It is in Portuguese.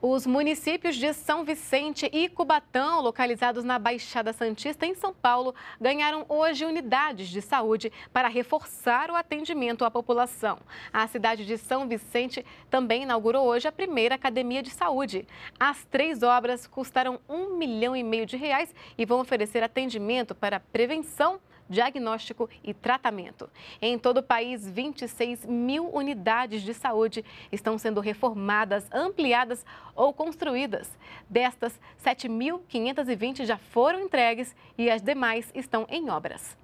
Os municípios de São Vicente e Cubatão, localizados na Baixada Santista, em São Paulo, ganharam hoje unidades de saúde para reforçar o atendimento à população. A cidade de São Vicente também inaugurou hoje a primeira academia de saúde. As três obras custaram um milhão e meio de reais e vão oferecer atendimento para prevenção, diagnóstico e tratamento. Em todo o país, 26 mil unidades de saúde estão sendo reformadas, ampliadas ou construídas. Destas, 7.520 já foram entregues e as demais estão em obras.